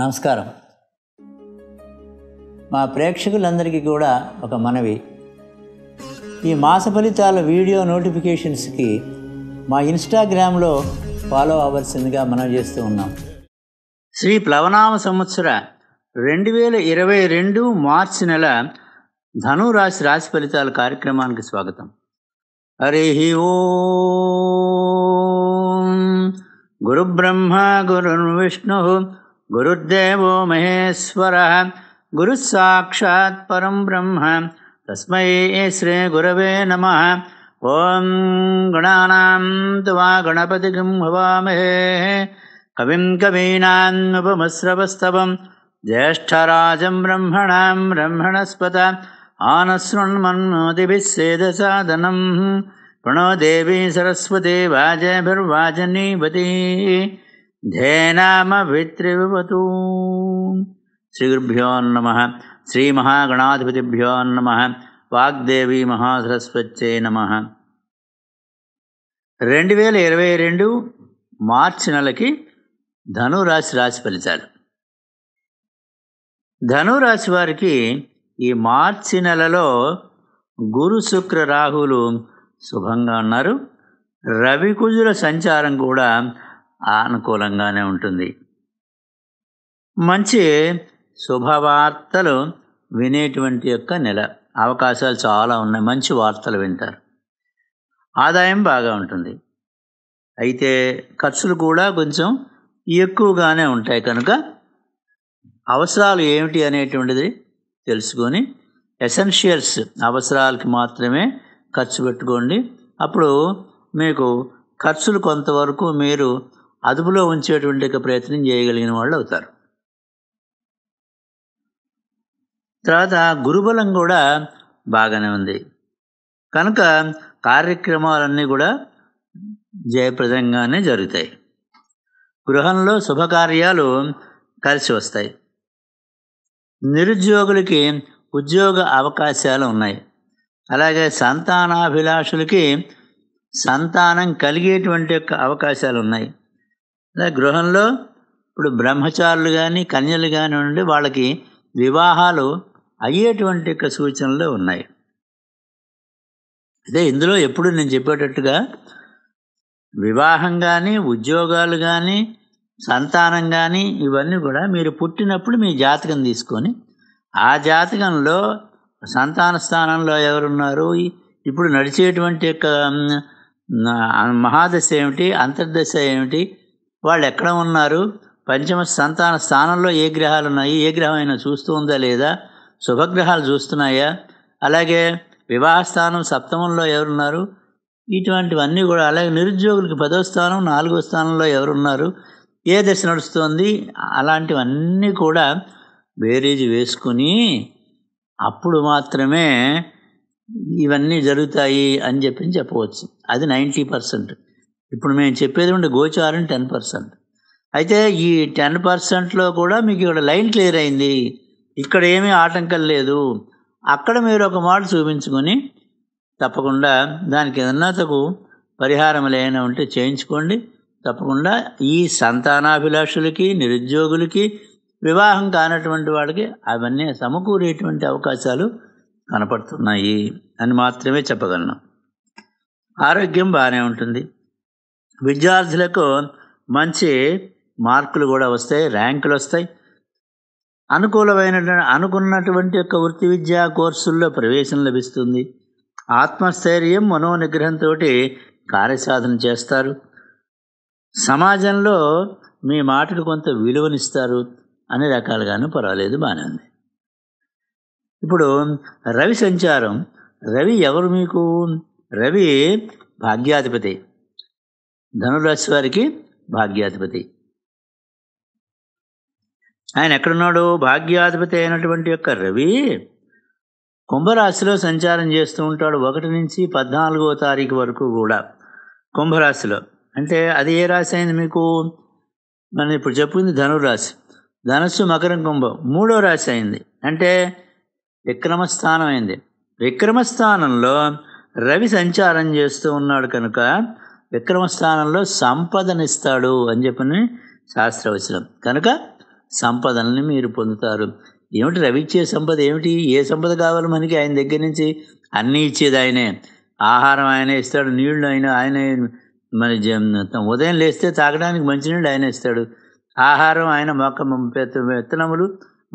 నమస్కారం మా ప్రేక్షకులందరికీ కూడా ఒక మనవి ఈ మాస ఫలితాల వీడియో నోటిఫికేషన్స్కి మా ఇన్స్టాగ్రామ్లో ఫాలో అవ్వాల్సిందిగా మనం చేస్తూ ఉన్నాం శ్రీ ప్లవనామ సంవత్సర రెండు వేల ఇరవై రెండు మార్చి నెల ధనురాశి రాశి ఫలితాల కార్యక్రమానికి స్వాగతం హరి ఓ గురుబ్రహ్మ విష్ణు गुरुर्देवो महेश्वरः गुरुस्साक्षात् परं ब्रह्म तस्मै श्री गुरवे नमः ॐ गणाम् तु वा गणपतिगं भवामहे कविम् कवीनामुपमस्रवस्तवम् ज्येष्ठराजं ब्रह्मणां ब्रह्मणस्पत सेदसादनं प्रणो देवी सरस्वती वाजभिर्वाजनीवती ధేనామ విత్రివివతూ శ్రీగురుభ్యో నమ శ్రీ మహాగణాధిపతిభ్యో నమ వాగ్దేవి మహాసరస్వత్యే నమ రెండు వేల ఇరవై రెండు మార్చి నెలకి ధనురాశి రాశి ఫలితాలు ధనురాశి వారికి ఈ మార్చి నెలలో గురు శుక్ర రాహులు శుభంగా ఉన్నారు రవికుజుల సంచారం కూడా అనుకూలంగానే ఉంటుంది మంచి శుభవార్తలు వినేటువంటి యొక్క నెల అవకాశాలు చాలా ఉన్నాయి మంచి వార్తలు వింటారు ఆదాయం బాగా ఉంటుంది అయితే ఖర్చులు కూడా కొంచెం ఎక్కువగానే ఉంటాయి కనుక అవసరాలు ఏమిటి అనేటువంటిది తెలుసుకొని ఎసెన్షియల్స్ అవసరాలకి మాత్రమే ఖర్చు పెట్టుకోండి అప్పుడు మీకు ఖర్చులు కొంతవరకు మీరు అదుపులో ఉంచేటువంటి ప్రయత్నం చేయగలిగిన వాళ్ళు అవుతారు తర్వాత గురుబలం కూడా బాగానే ఉంది కనుక కార్యక్రమాలన్నీ కూడా జయప్రదంగానే జరుగుతాయి గృహంలో శుభకార్యాలు కలిసి వస్తాయి నిరుద్యోగులకి ఉద్యోగ అవకాశాలు ఉన్నాయి అలాగే సంతానాభిలాషులకి సంతానం కలిగేటువంటి అవకాశాలు ఉన్నాయి గృహంలో ఇప్పుడు బ్రహ్మచారులు కానీ కన్యలు కానీ ఉండి వాళ్ళకి వివాహాలు అయ్యేటువంటి యొక్క సూచనలు ఉన్నాయి అదే ఇందులో ఎప్పుడు నేను చెప్పేటట్టుగా వివాహం కానీ ఉద్యోగాలు కానీ సంతానం కానీ ఇవన్నీ కూడా మీరు పుట్టినప్పుడు మీ జాతకం తీసుకొని ఆ జాతకంలో సంతాన స్థానంలో ఎవరున్నారు ఇప్పుడు నడిచేటువంటి యొక్క మహాదశ ఏమిటి అంతర్దశ ఏమిటి వాళ్ళు ఎక్కడ ఉన్నారు పంచమ సంతాన స్థానంలో ఏ గ్రహాలు ఉన్నాయి ఏ గ్రహం అయినా చూస్తూ ఉందా లేదా శుభగ్రహాలు చూస్తున్నాయా అలాగే వివాహ స్థానం సప్తమంలో ఎవరున్నారు ఇటువంటివన్నీ కూడా అలాగే నిరుద్యోగులకి పదో స్థానం నాలుగో స్థానంలో ఎవరున్నారు ఏ దశ నడుస్తోంది అలాంటివన్నీ కూడా బేరీజు వేసుకుని అప్పుడు మాత్రమే ఇవన్నీ జరుగుతాయి అని చెప్పి చెప్పవచ్చు అది నైంటీ పర్సెంట్ ఇప్పుడు మేము చెప్పేది ఉండే గోచారం టెన్ పర్సెంట్ అయితే ఈ టెన్ పర్సెంట్లో కూడా మీకు ఇక్కడ లైన్ క్లియర్ అయింది ఇక్కడ ఏమీ ఆటంకం లేదు అక్కడ మీరు ఒక మాట చూపించుకొని తప్పకుండా దానికి ఉన్నతకు పరిహారం లేనా ఉంటే చేయించుకోండి తప్పకుండా ఈ సంతానాభిలాషులకి నిరుద్యోగులకి వివాహం కానటువంటి వాడికి అవన్నీ సమకూరేటువంటి అవకాశాలు కనపడుతున్నాయి అని మాత్రమే చెప్పగలను ఆరోగ్యం బాగానే ఉంటుంది విద్యార్థులకు మంచి మార్కులు కూడా వస్తాయి ర్యాంకులు వస్తాయి అనుకూలమైనటువంటి అనుకున్నటువంటి యొక్క వృత్తి విద్యా కోర్సుల్లో ప్రవేశం లభిస్తుంది ఆత్మస్థైర్యం మనోనిగ్రహంతో కార్యసాధన చేస్తారు సమాజంలో మీ మాటకు కొంత విలువనిస్తారు అన్ని రకాలుగాను పర్వాలేదు బాగానే ఉంది ఇప్పుడు రవి సంచారం రవి ఎవరు మీకు రవి భాగ్యాధిపతి ధనురాశి వారికి భాగ్యాధిపతి ఆయన ఎక్కడున్నాడు భాగ్యాధిపతి అయినటువంటి యొక్క రవి కుంభరాశిలో సంచారం చేస్తూ ఉంటాడు ఒకటి నుంచి పద్నాలుగో తారీఖు వరకు కూడా కుంభరాశిలో అంటే అది ఏ రాశి అయింది మీకు మనం ఇప్పుడు చెప్పుకుంది ధనురాశి ధనస్సు మకరం కుంభం మూడో రాశి అయింది అంటే విక్రమస్థానం అయింది విక్రమస్థానంలో రవి సంచారం చేస్తూ ఉన్నాడు కనుక విక్రమ స్థానంలో సంపదనిస్తాడు అని చెప్పిన శాస్త్రవచనం కనుక సంపదలని మీరు పొందుతారు ఏమిటి రవి ఇచ్చే సంపద ఏమిటి ఏ సంపద కావాలి మనకి ఆయన దగ్గర నుంచి అన్నీ ఇచ్చేది ఆయనే ఆహారం ఆయనే ఇస్తాడు నీళ్లు ఆయన ఆయన మన ఉదయం లేస్తే తాగడానికి మంచినీళ్ళు ఆయన ఇస్తాడు ఆహారం ఆయన మొక్క విత్తనములు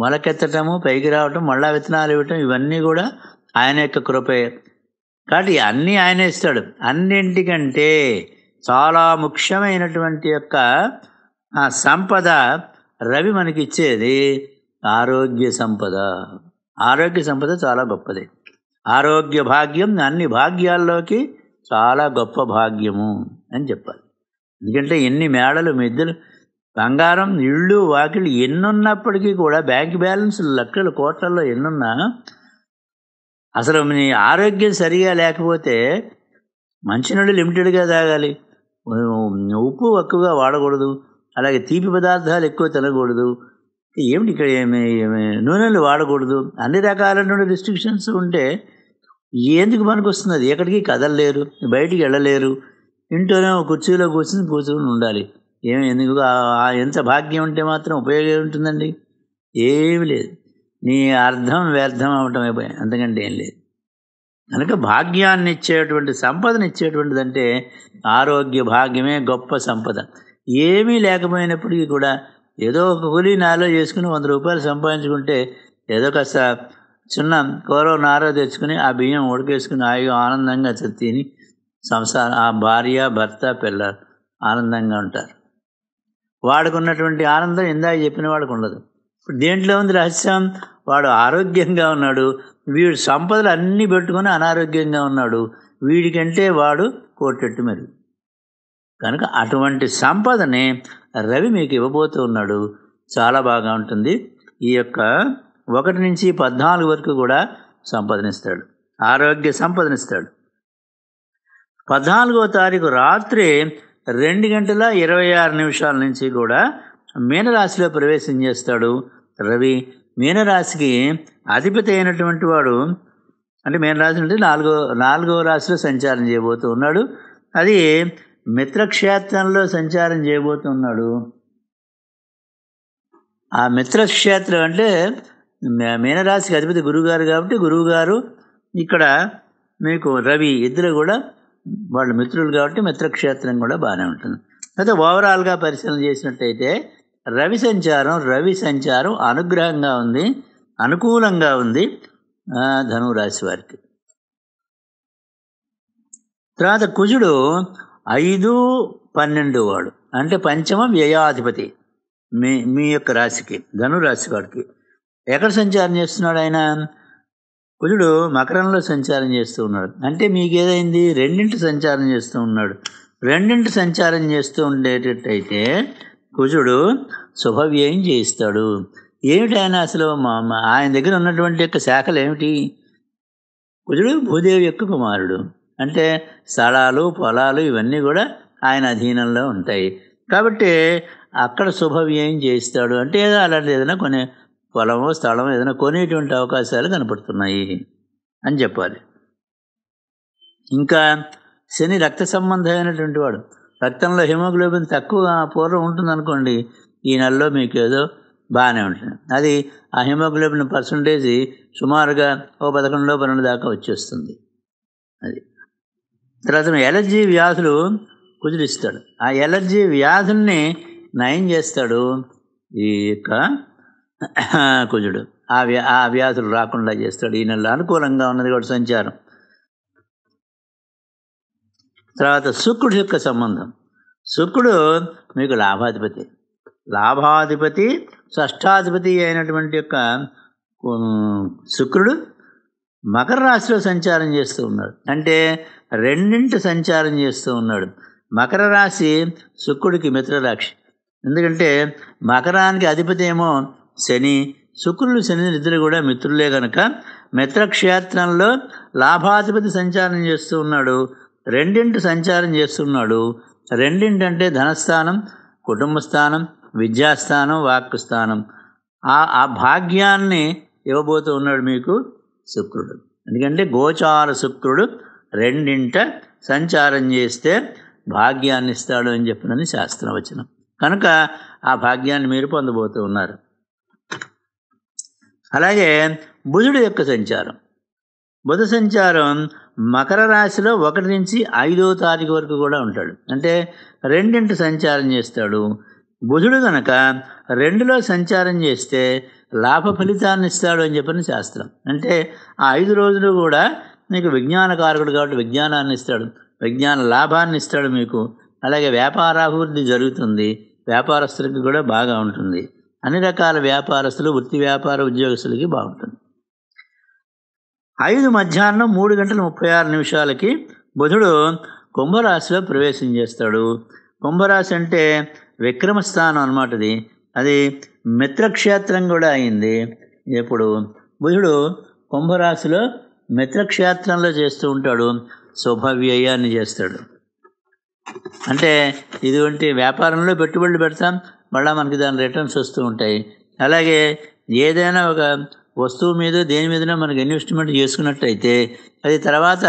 మొలకెత్తటము పైకి రావటం మళ్ళా విత్తనాలు ఇవ్వటం ఇవన్నీ కూడా ఆయన యొక్క కృపే కాబట్టి అన్నీ ఆయన ఇస్తాడు అన్నింటికంటే చాలా ముఖ్యమైనటువంటి యొక్క ఆ సంపద రవి మనకి ఇచ్చేది ఆరోగ్య సంపద ఆరోగ్య సంపద చాలా గొప్పది ఆరోగ్య భాగ్యం అన్ని భాగ్యాల్లోకి చాలా గొప్ప భాగ్యము అని చెప్పాలి ఎందుకంటే ఎన్ని మేడలు మిద్దలు బంగారం ఇళ్ళు వాకిళ్ళు ఎన్నున్నప్పటికీ కూడా బ్యాంక్ బ్యాలెన్స్ లక్షలు కోట్లలో ఎన్నున్నా అసలు నీ ఆరోగ్యం సరిగా లేకపోతే మంచినీళ్ళు లిమిటెడ్గా తాగాలి ఉప్పు ఎక్కువగా వాడకూడదు అలాగే తీపి పదార్థాలు ఎక్కువ తినకూడదు ఏమిటి ఇక్కడ నూనెలు వాడకూడదు అన్ని రకాలైనటువంటి రిస్ట్రిక్షన్స్ ఉంటే ఎందుకు మనకు వస్తుంది ఎక్కడికి కదలలేరు బయటికి వెళ్ళలేరు ఇంట్లోనే కుర్చీలో కూర్చుని కూర్చుని ఉండాలి ఏమి ఎందుకు ఎంత భాగ్యం ఉంటే మాత్రం ఉపయోగం ఉంటుందండి ఏమి లేదు నీ అర్థం వ్యర్థం అవటమే అందుకంటే ఏం లేదు కనుక భాగ్యాన్ని ఇచ్చేటువంటి సంపదను ఇచ్చేటువంటిదంటే ఆరోగ్య భాగ్యమే గొప్ప సంపద ఏమీ లేకపోయినప్పటికీ కూడా ఏదో ఒక కూలి నాలో చేసుకుని వంద రూపాయలు సంపాదించుకుంటే ఏదో కాస్త చిన్న కూర నారో తెచ్చుకుని ఆ బియ్యం ఉడకేసుకుని ఆయు ఆనందంగా తిని సంసార ఆ భార్య భర్త పిల్లలు ఆనందంగా ఉంటారు వాడుకున్నటువంటి ఆనందం ఇందాక చెప్పిన వాడికి ఉండదు దేంట్లో ఉంది రహస్యం వాడు ఆరోగ్యంగా ఉన్నాడు వీడు సంపదలు అన్నీ పెట్టుకొని అనారోగ్యంగా ఉన్నాడు వీడికంటే వాడు కోటెట్టు మరి కనుక అటువంటి సంపదని రవి మీకు ఇవ్వబోతూ ఉన్నాడు చాలా బాగా ఉంటుంది ఈ యొక్క ఒకటి నుంచి పద్నాలుగు వరకు కూడా సంపదనిస్తాడు ఆరోగ్య సంపదనిస్తాడు పద్నాలుగో తారీఖు రాత్రి రెండు గంటల ఇరవై ఆరు నిమిషాల నుంచి కూడా మీనరాశిలో ప్రవేశం చేస్తాడు రవి మీనరాశికి అధిపతి అయినటువంటి వాడు అంటే మీనరాశి నుండి నాలుగో నాలుగో రాశిలో సంచారం చేయబోతూ ఉన్నాడు అది మిత్రక్షేత్రంలో సంచారం ఉన్నాడు ఆ మిత్రక్షేత్రం అంటే మీనరాశికి అధిపతి గురువుగారు కాబట్టి గురువుగారు ఇక్కడ మీకు రవి ఇద్దరు కూడా వాళ్ళు మిత్రులు కాబట్టి మిత్రక్షేత్రం కూడా బాగానే ఉంటుంది అయితే ఓవరాల్గా పరిశీలన చేసినట్టయితే రవి సంచారం రవి సంచారం అనుగ్రహంగా ఉంది అనుకూలంగా ఉంది ధనురాశి వారికి తర్వాత కుజుడు ఐదు పన్నెండు వాడు అంటే పంచమ వ్యయాధిపతి మీ మీ యొక్క రాశికి ధనురాశి వాడికి ఎక్కడ సంచారం చేస్తున్నాడు ఆయన కుజుడు మకరంలో సంచారం చేస్తూ ఉన్నాడు అంటే మీకు ఏదైంది రెండింటి సంచారం చేస్తూ ఉన్నాడు రెండింటి సంచారం చేస్తూ ఉండేటట్టయితే కుజుడు శుభవ్యయం చేయిస్తాడు ఏమిటి ఆయన అసలు ఆయన దగ్గర ఉన్నటువంటి యొక్క శాఖలు ఏమిటి కుజుడు భూదేవి యొక్క కుమారుడు అంటే స్థలాలు పొలాలు ఇవన్నీ కూడా ఆయన అధీనంలో ఉంటాయి కాబట్టి అక్కడ శుభవ్యయం చేయిస్తాడు అంటే ఏదో అలాంటి ఏదైనా కొనే పొలమో స్థలమో ఏదైనా కొనేటువంటి అవకాశాలు కనపడుతున్నాయి అని చెప్పాలి ఇంకా శని రక్త సంబంధమైనటువంటి వాడు రక్తంలో హిమోగ్లోబిన్ తక్కువ పూర్వం ఉంటుందనుకోండి ఈ నెలలో మీకు ఏదో బాగానే ఉంటుంది అది ఆ హిమోగ్లోబిన్ పర్సంటేజ్ సుమారుగా ఓ పదకొండులో పన్నెండు దాకా వచ్చేస్తుంది అది తర్వాత ఎలర్జీ వ్యాధులు కుదిరిస్తాడు ఆ ఎలర్జీ వ్యాధుల్ని నయం చేస్తాడు ఈ యొక్క కుజుడు ఆ వ్యా ఆ వ్యాధులు రాకుండా చేస్తాడు ఈ నెల అనుకూలంగా ఉన్నది కూడా సంచారం తర్వాత శుక్రుడు యొక్క సంబంధం శుక్రుడు మీకు లాభాధిపతి లాభాధిపతి షష్టాధిపతి అయినటువంటి యొక్క శుక్రుడు మకర రాశిలో సంచారం చేస్తూ ఉన్నాడు అంటే రెండింటి సంచారం చేస్తూ ఉన్నాడు మకర రాశి శుక్రుడికి మిత్రరాశి ఎందుకంటే మకరానికి అధిపతి ఏమో శని శుక్రుడు శని ఇద్దరు కూడా మిత్రులే కనుక మిత్రక్షేత్రంలో లాభాధిపతి సంచారం చేస్తూ ఉన్నాడు రెండింటి సంచారం చేస్తున్నాడు రెండింటంటే ధనస్థానం కుటుంబ స్థానం విద్యాస్థానం వాక్స్థానం ఆ ఆ భాగ్యాన్ని ఇవ్వబోతూ ఉన్నాడు మీకు శుక్రుడు ఎందుకంటే గోచార శుక్రుడు రెండింట సంచారం చేస్తే భాగ్యాన్ని ఇస్తాడు అని చెప్పినది శాస్త్రవచనం కనుక ఆ భాగ్యాన్ని మీరు పొందబోతూ ఉన్నారు అలాగే బుధుడు యొక్క సంచారం బుధ సంచారం మకర రాశిలో ఒకటి నుంచి ఐదో తారీఖు వరకు కూడా ఉంటాడు అంటే రెండింటి సంచారం చేస్తాడు బుధుడు గనక రెండులో సంచారం చేస్తే లాభ ఫలితాన్ని ఇస్తాడు అని చెప్పిన శాస్త్రం అంటే ఆ ఐదు రోజులు కూడా మీకు విజ్ఞానకారకుడు కాబట్టి విజ్ఞానాన్ని ఇస్తాడు విజ్ఞాన లాభాన్ని ఇస్తాడు మీకు అలాగే వ్యాపారాభివృద్ధి జరుగుతుంది వ్యాపారస్తులకి కూడా బాగా ఉంటుంది అన్ని రకాల వ్యాపారస్తులు వృత్తి వ్యాపార ఉద్యోగస్తులకి బాగుంటుంది ఐదు మధ్యాహ్నం మూడు గంటల ముప్పై ఆరు నిమిషాలకి బుధుడు కుంభరాశిలో ప్రవేశం చేస్తాడు కుంభరాశి అంటే విక్రమస్థానం అనమాట అది అది మిత్రక్షేత్రం కూడా అయింది ఎప్పుడు బుధుడు కుంభరాశిలో మిత్రక్షేత్రంలో చేస్తూ ఉంటాడు శుభవ్యయాన్ని చేస్తాడు అంటే ఇటువంటి వ్యాపారంలో పెట్టుబడులు పెడతాం మళ్ళీ మనకి దాని రిటర్న్స్ వస్తూ ఉంటాయి అలాగే ఏదైనా ఒక వస్తువు మీద దేని మీద మనకు ఇన్వెస్ట్మెంట్ చేసుకున్నట్టయితే అది తర్వాత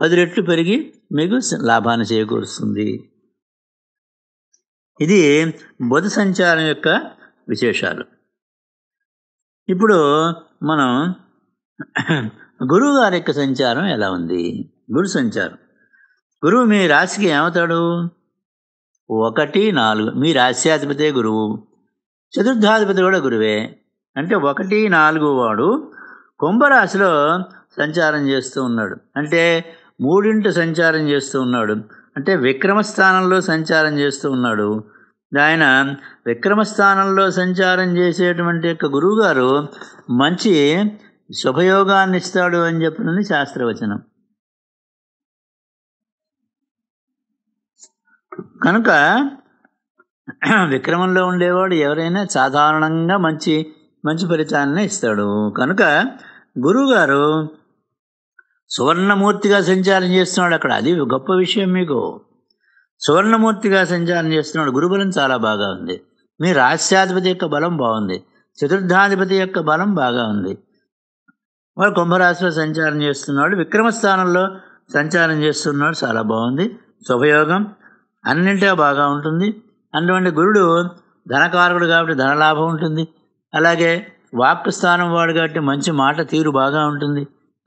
పది రెట్లు పెరిగి మీకు లాభాన్ని చేకూరుస్తుంది ఇది బుధ సంచారం యొక్క విశేషాలు ఇప్పుడు మనం గురువు గారి యొక్క సంచారం ఎలా ఉంది గురు సంచారం గురువు మీ రాశికి ఏమవుతాడు ఒకటి నాలుగు మీ రాశ్యాధిపతే గురువు చతుర్థాధిపతి కూడా గురువే అంటే ఒకటి నాలుగు వాడు కుంభరాశిలో సంచారం చేస్తూ ఉన్నాడు అంటే మూడింటి సంచారం చేస్తూ ఉన్నాడు అంటే విక్రమస్థానంలో సంచారం చేస్తూ ఉన్నాడు ఆయన విక్రమస్థానంలో సంచారం చేసేటువంటి యొక్క గురువుగారు మంచి శుభయోగాన్ని ఇస్తాడు అని చెప్పినది శాస్త్రవచనం కనుక విక్రమంలో ఉండేవాడు ఎవరైనా సాధారణంగా మంచి మంచి ఫలితాన్ని ఇస్తాడు కనుక గురువుగారు సువర్ణమూర్తిగా సంచారం చేస్తున్నాడు అక్కడ అది గొప్ప విషయం మీకు సువర్ణమూర్తిగా సంచారం చేస్తున్నాడు గురుబలం చాలా బాగా ఉంది మీ రాష్ట్రాధిపతి యొక్క బలం బాగుంది చతుర్థాధిపతి యొక్క బలం బాగా ఉంది వాడు కుంభరాశిలో సంచారం చేస్తున్నాడు విక్రమస్థానంలో సంచారం చేస్తున్నాడు చాలా బాగుంది శుభయోగం అన్నింటిగా బాగా ఉంటుంది అటువంటి గురుడు ధనకారకుడు కాబట్టి ధనలాభం ఉంటుంది అలాగే వాక్స్థానం వాడు కాబట్టి మంచి మాట తీరు బాగా ఉంటుంది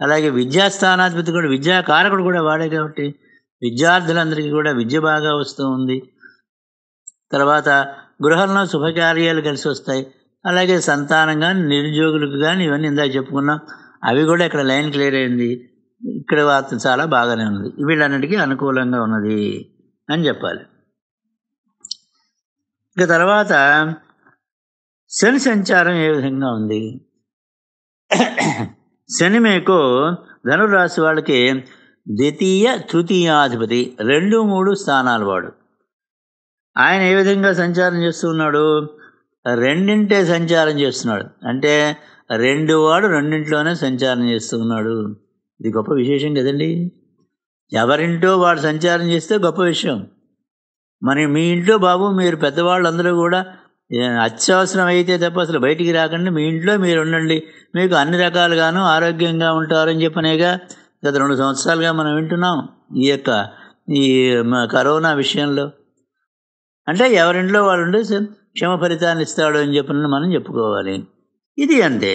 అలాగే విద్యాస్థానాధిపతి కూడా విద్యాకారకుడు కూడా వాడే కాబట్టి విద్యార్థులందరికీ కూడా విద్య బాగా వస్తూ ఉంది తర్వాత గృహంలో శుభకార్యాలు కలిసి వస్తాయి అలాగే సంతానం కానీ నిరుద్యోగులకు కానీ ఇవన్నీ ఇందాక చెప్పుకున్నాం అవి కూడా ఇక్కడ లైన్ క్లియర్ అయింది ఇక్కడ వార్త చాలా బాగానే ఉంది వీళ్ళన్నిటికీ అనుకూలంగా ఉన్నది అని చెప్పాలి ఇక తర్వాత శని సంచారం ఏ విధంగా ఉంది శని మేకు ధనురాశి వాళ్ళకి ద్వితీయ తృతీయాధిపతి రెండు మూడు స్థానాలు వాడు ఆయన ఏ విధంగా సంచారం చేస్తున్నాడు రెండింటే సంచారం చేస్తున్నాడు అంటే రెండు వాడు రెండింట్లోనే సంచారం చేస్తున్నాడు ఇది గొప్ప విశేషం కదండి ఎవరింటో వాడు సంచారం చేస్తే గొప్ప విషయం మరి మీ ఇంట్లో బాబు మీరు పెద్దవాళ్ళు అందరూ కూడా అత్యవసరం అయితే తప్ప అసలు బయటికి రాకుండా మీ ఇంట్లో మీరు ఉండండి మీకు అన్ని రకాలుగాను ఆరోగ్యంగా ఉంటారని చెప్పనేగా గత రెండు సంవత్సరాలుగా మనం వింటున్నాం ఈ యొక్క ఈ కరోనా విషయంలో అంటే ఎవరింట్లో వాళ్ళు ఉండే క్షమ ఫలితాన్ని ఇస్తాడు అని చెప్పిన మనం చెప్పుకోవాలి ఇది అంతే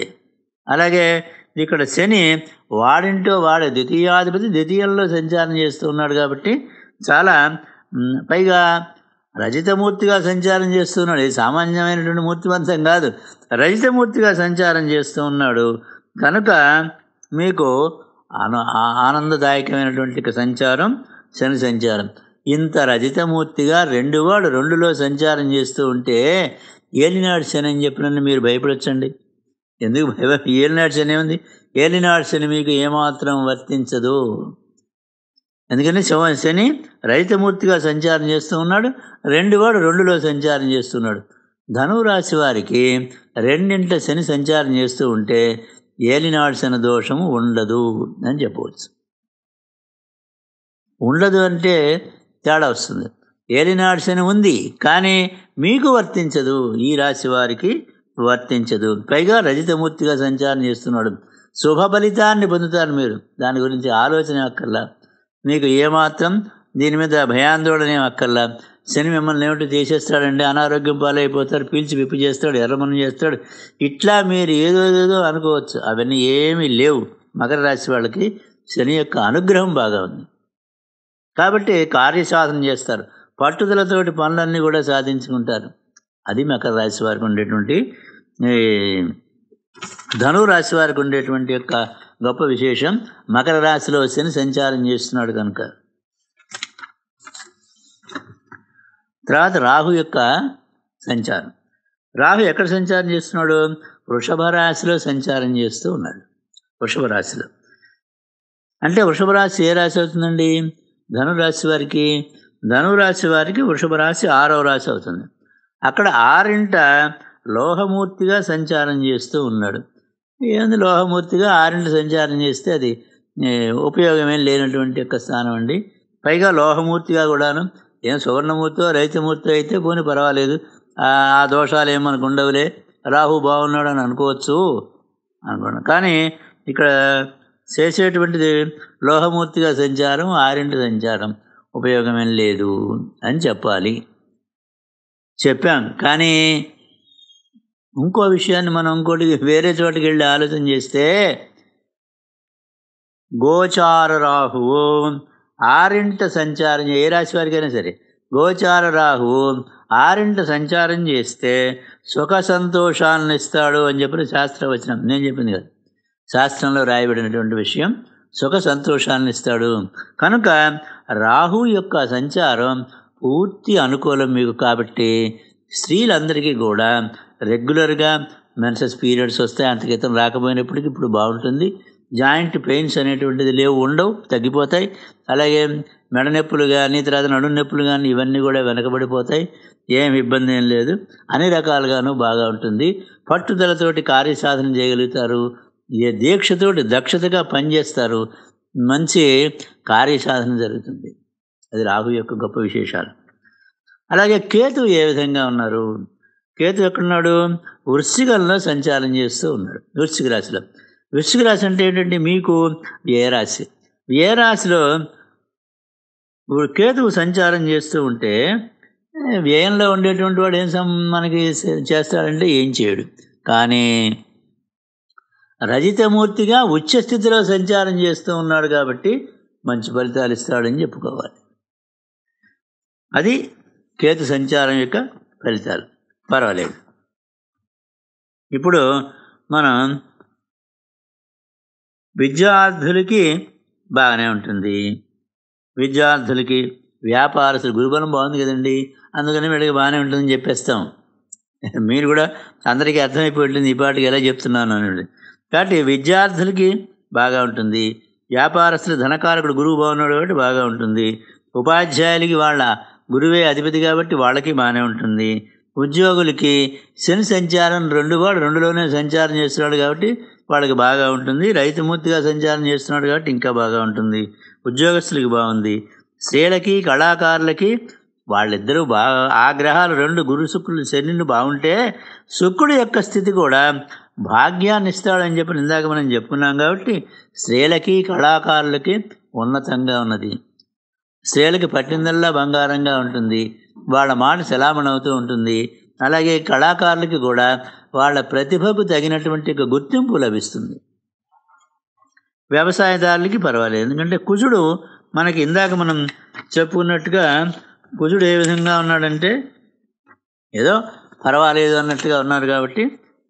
అలాగే ఇక్కడ శని వాడింటో వాడే ద్వితీయాధిపతి ద్వితీయంలో సంచారం చేస్తూ ఉన్నాడు కాబట్టి చాలా పైగా రజితమూర్తిగా సంచారం చేస్తున్నాడు ఇది సామాన్యమైనటువంటి మూర్తిమంతం కాదు రజితమూర్తిగా సంచారం చేస్తూ ఉన్నాడు కనుక మీకు ఆనందదాయకమైనటువంటి సంచారం శని సంచారం ఇంత రజితమూర్తిగా రెండు వాడు రెండులో సంచారం చేస్తూ ఉంటే ఏలినాడు శని అని చెప్పినని మీరు భయపడొచ్చండి ఎందుకు భయ ఏలినాడు శని ఉంది ఏలినాడు శని మీకు ఏమాత్రం వర్తించదు ఎందుకని శని రైతమూర్తిగా సంచారం చేస్తూ ఉన్నాడు రెండు వాడు రెండులో సంచారం చేస్తున్నాడు ధనువు రాశి వారికి రెండింట శని సంచారం చేస్తూ ఉంటే ఏలినాడు శని దోషము ఉండదు అని చెప్పవచ్చు ఉండదు అంటే తేడా వస్తుంది ఏలినాడు శని ఉంది కానీ మీకు వర్తించదు ఈ రాశి వారికి వర్తించదు పైగా రజితమూర్తిగా సంచారం చేస్తున్నాడు శుభ ఫలితాన్ని పొందుతారు మీరు దాని గురించి ఆలోచన అక్కర్లా మీకు ఏమాత్రం దీని మీద భయాందోళన అక్కర్లా శని మిమ్మల్ని ఏమిటి చేసేస్తాడండి అనారోగ్యం పాలైపోతాడు పీల్చి విప్పు చేస్తాడు ఎర్రమని చేస్తాడు ఇట్లా మీరు ఏదో ఏదో అనుకోవచ్చు అవన్నీ ఏమీ లేవు మకర రాశి వాళ్ళకి శని యొక్క అనుగ్రహం బాగా ఉంది కాబట్టి కార్యసాధన చేస్తారు పట్టుదలతోటి పనులన్నీ కూడా సాధించుకుంటారు అది మకర రాశి వారికి ఉండేటువంటి ధనురాశి వారికి ఉండేటువంటి యొక్క గొప్ప విశేషం మకర రాశిలో శని సంచారం చేస్తున్నాడు కనుక తర్వాత రాహు యొక్క సంచారం రాహు ఎక్కడ సంచారం చేస్తున్నాడు వృషభ రాశిలో సంచారం చేస్తూ ఉన్నాడు వృషభ రాశిలో అంటే వృషభ రాశి ఏ రాశి అవుతుందండి ధనురాశి వారికి ధనురాశి వారికి వృషభ రాశి ఆరవ రాశి అవుతుంది అక్కడ ఆరింట లోహమూర్తిగా సంచారం చేస్తూ ఉన్నాడు ఏంది లోహమూర్తిగా ఆరింటి సంచారం చేస్తే అది ఉపయోగమేం లేనటువంటి యొక్క స్థానం అండి పైగా లోహమూర్తిగా కూడాను ఏం సువర్ణమూర్తో రైతమూర్తి అయితే పోనీ పర్వాలేదు ఆ దోషాలు ఏమనకు ఉండవులే రాహు బాగున్నాడు అని అనుకోవచ్చు అనుకున్నాను కానీ ఇక్కడ చేసేటువంటిది లోహమూర్తిగా సంచారం ఆరింటి సంచారం ఉపయోగమేం లేదు అని చెప్పాలి చెప్పాం కానీ ఇంకో విషయాన్ని మనం ఇంకోటి వేరే చోటికి వెళ్ళి ఆలోచన చేస్తే గోచార రాహువు ఆరింట సంచారం ఏ రాశి వారికైనా సరే గోచార రాహువు ఆరింట సంచారం చేస్తే సుఖ సంతోషాలను ఇస్తాడు అని చెప్పిన శాస్త్రవచనం నేను చెప్పింది కదా శాస్త్రంలో రాయబడినటువంటి విషయం సుఖ సంతోషాలను ఇస్తాడు కనుక రాహు యొక్క సంచారం పూర్తి అనుకూలం మీకు కాబట్టి స్త్రీలందరికీ కూడా రెగ్యులర్గా మెన్సెస్ పీరియడ్స్ వస్తాయి క్రితం రాకపోయినప్పటికీ ఇప్పుడు బాగుంటుంది జాయింట్ పెయిన్స్ అనేటువంటిది లేవు ఉండవు తగ్గిపోతాయి అలాగే మెడ నొప్పులు కానీ తర్వాత నడు నొప్పులు కానీ ఇవన్నీ కూడా వెనకబడిపోతాయి ఏం ఇబ్బంది ఏం లేదు అన్ని రకాలుగాను బాగా ఉంటుంది పట్టుదలతోటి కార్యసాధన చేయగలుగుతారు ఏ దీక్షతోటి దక్షతగా పనిచేస్తారు మంచి కార్యసాధన జరుగుతుంది అది రాహు యొక్క గొప్ప విశేషాలు అలాగే కేతు ఏ విధంగా ఉన్నారు కేతు ఎక్కడున్నాడు వృశ్చికంలో సంచారం చేస్తూ ఉన్నాడు వృశ్చిక రాశిలో వృశ్చిక రాశి అంటే ఏంటంటే మీకు ఏ రాశి ఏ రాశిలో కేతువు సంచారం చేస్తూ ఉంటే వ్యయంలో ఉండేటువంటి వాడు ఏం మనకి చేస్తాడంటే ఏం చేయడు కానీ రజితమూర్తిగా ఉచ్చ స్థితిలో సంచారం చేస్తూ ఉన్నాడు కాబట్టి మంచి ఫలితాలు ఇస్తాడని చెప్పుకోవాలి అది కేతు సంచారం యొక్క ఫలితాలు పర్వాలేదు ఇప్పుడు మనం విద్యార్థులకి బాగానే ఉంటుంది విద్యార్థులకి వ్యాపారస్తులు గురుబలం బాగుంది కదండి అందుకని వీళ్ళకి బాగానే ఉంటుందని చెప్పేస్తాం మీరు కూడా అందరికీ అర్థమైపోయింది ఈ పాటికి ఎలా చెప్తున్నాను అని కాబట్టి విద్యార్థులకి బాగా ఉంటుంది వ్యాపారస్తులు ధనకారకుడు గురువు బాగున్నాడు కాబట్టి బాగా ఉంటుంది ఉపాధ్యాయులకి వాళ్ళ గురువే అధిపతి కాబట్టి వాళ్ళకి బాగానే ఉంటుంది ఉద్యోగులకి శని సంచారం రెండు వాడు రెండులోనే సంచారం చేస్తున్నాడు కాబట్టి వాళ్ళకి బాగా ఉంటుంది రైతు సంచారం చేస్తున్నాడు కాబట్టి ఇంకా బాగా ఉంటుంది ఉద్యోగస్తులకి బాగుంది స్త్రీలకి కళాకారులకి వాళ్ళిద్దరూ బాగా ఆ గ్రహాలు రెండు గురు శుక్రులు శనిని బాగుంటే శుక్రుడు యొక్క స్థితి కూడా భాగ్యాన్ని ఇస్తాడని చెప్పి ఇందాక మనం చెప్పుకున్నాం కాబట్టి స్త్రీలకి కళాకారులకి ఉన్నతంగా ఉన్నది స్త్రీలకి పట్టిందల్లా బంగారంగా ఉంటుంది వాళ్ళ మాట అవుతూ ఉంటుంది అలాగే కళాకారులకి కూడా వాళ్ళ ప్రతిభకు తగినటువంటి గుర్తింపు లభిస్తుంది వ్యవసాయదారులకి పర్వాలేదు ఎందుకంటే కుజుడు మనకి ఇందాక మనం చెప్పుకున్నట్టుగా కుజుడు ఏ విధంగా ఉన్నాడంటే ఏదో పర్వాలేదు అన్నట్టుగా ఉన్నారు కాబట్టి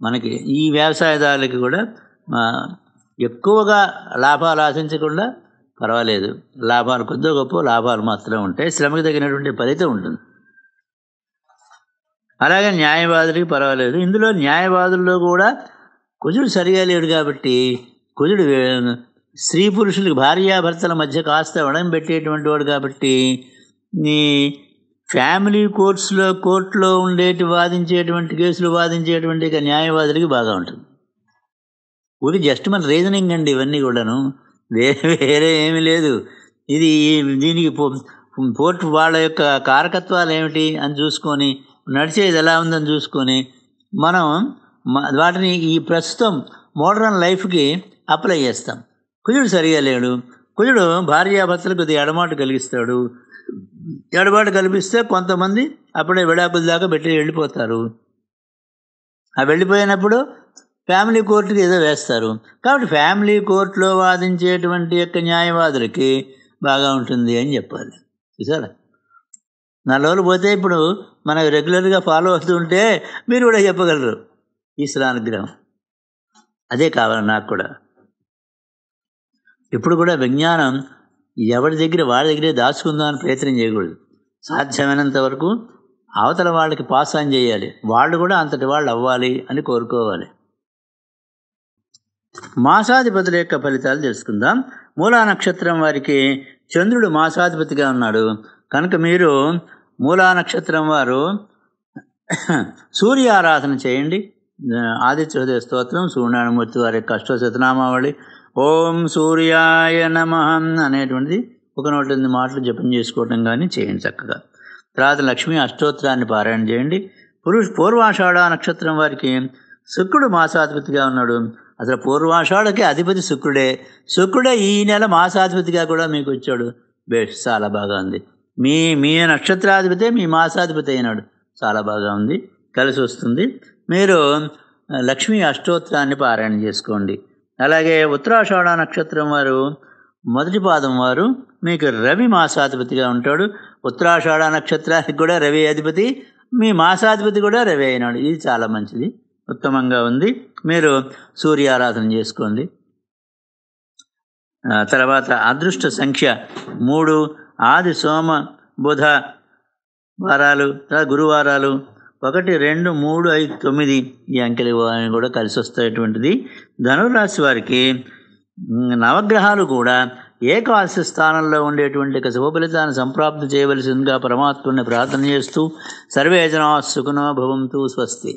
మనకి ఈ వ్యవసాయదారులకి కూడా ఎక్కువగా లాభాలు ఆశించకుండా పర్వాలేదు లాభాలు కొద్దిగా గొప్ప లాభాలు మాత్రం ఉంటాయి శ్రమకు తగినటువంటి ఫలితం ఉంటుంది అలాగే న్యాయవాదులకి పర్వాలేదు ఇందులో న్యాయవాదుల్లో కూడా కుజుడు సరిగా లేడు కాబట్టి కుజుడు స్త్రీ పురుషులకు భార్యాభర్తల మధ్య కాస్త ఉడం పెట్టేటువంటి వాడు కాబట్టి నీ ఫ్యామిలీ కోర్ట్స్లో కోర్టులో ఉండేటి వాదించేటువంటి కేసులు వాదించేటువంటి న్యాయవాదులకి బాగా ఉంటుంది ఊరికి జస్ట్ మన రీజనింగ్ అండి ఇవన్నీ కూడాను వేరే ఏమీ లేదు ఇది దీనికి పోర్ట్ వాళ్ళ యొక్క కారకత్వాలు ఏమిటి అని చూసుకొని నడిచేది ఎలా ఉందని చూసుకొని మనం వాటిని ఈ ప్రస్తుతం మోడర్న్ లైఫ్కి అప్లై చేస్తాం కుజుడు సరిగా లేడు కుజుడు భార్యాభర్తలకు కొద్దిగా ఎడమాట కలిగిస్తాడు ఎడబాటు కల్పిస్తే కొంతమంది అప్పుడే విడాకుల దాకా పెట్టి వెళ్ళిపోతారు ఆ వెళ్ళిపోయినప్పుడు ఫ్యామిలీ కోర్టుకి ఏదో వేస్తారు కాబట్టి ఫ్యామిలీ కోర్టులో వాదించేటువంటి యొక్క న్యాయవాదులకి బాగా ఉంటుంది అని చెప్పాలి చూసారా నెల పోతే ఇప్పుడు మనం రెగ్యులర్గా ఫాలో ఉంటే మీరు కూడా చెప్పగలరు ఈశ్వరానుగ్రహం అదే కావాలి నాకు కూడా ఇప్పుడు కూడా విజ్ఞానం ఎవరి దగ్గర వాళ్ళ దగ్గరే దాచుకుందాం అని ప్రయత్నం చేయకూడదు సాధ్యమైనంత వరకు అవతల వాళ్ళకి పాస్ ఆన్ చేయాలి వాళ్ళు కూడా అంతటి వాళ్ళు అవ్వాలి అని కోరుకోవాలి మాసాధిపతుల యొక్క ఫలితాలు తెలుసుకుందాం మూలా నక్షత్రం వారికి చంద్రుడు మాసాధిపతిగా ఉన్నాడు కనుక మీరు మూలా నక్షత్రం వారు సూర్య ఆరాధన చేయండి ఆదిత్య హృదయ స్తోత్రం సూర్యనారాయణమూర్తి వారి కష్ట ఓం సూర్యాయ నమ అనేటువంటిది ఒక నోట ఎనిమిది మాటలు జపం చేసుకోవటం కానీ చేయండి చక్కగా తర్వాత లక్ష్మి అష్టోత్తరాన్ని పారాయణ చేయండి పురుష పూర్వాషాఢ నక్షత్రం వారికి శుక్రుడు మాసాధిపతిగా ఉన్నాడు అసలు పూర్వాషాఢకి అధిపతి శుక్రుడే శుక్రుడే ఈ నెల మాసాధిపతిగా కూడా మీకు వచ్చాడు బేష్ చాలా బాగా ఉంది మీ మీ నక్షత్రాధిపతి మీ మాసాధిపతి అయినాడు చాలా బాగా ఉంది కలిసి వస్తుంది మీరు లక్ష్మీ అష్టోత్తరాన్ని పారాయణ చేసుకోండి అలాగే ఉత్తరాషాఢ నక్షత్రం వారు మొదటి పాదం వారు మీకు రవి మాసాధిపతిగా ఉంటాడు ఉత్తరాషాఢ నక్షత్రానికి కూడా రవి అధిపతి మీ మాసాధిపతి కూడా రవి అయినాడు ఇది చాలా మంచిది ఉత్తమంగా ఉంది మీరు సూర్య ఆరాధన చేసుకోండి తర్వాత అదృష్ట సంఖ్య మూడు ఆది సోమ బుధ వారాలు తర్వాత గురువారాలు ఒకటి రెండు మూడు ఐదు తొమ్మిది ఈ అంకెలు కూడా కలిసి వస్తేటువంటిది ధనురాశి వారికి నవగ్రహాలు కూడా ఏకాశ స్థానంలో ఉండేటువంటి శుభఫలితాన్ని సంప్రాప్తి చేయవలసిందిగా పరమాత్ముని ప్రార్థన చేస్తూ సర్వేజనా జనా సుఖనో భవంతు స్వస్తి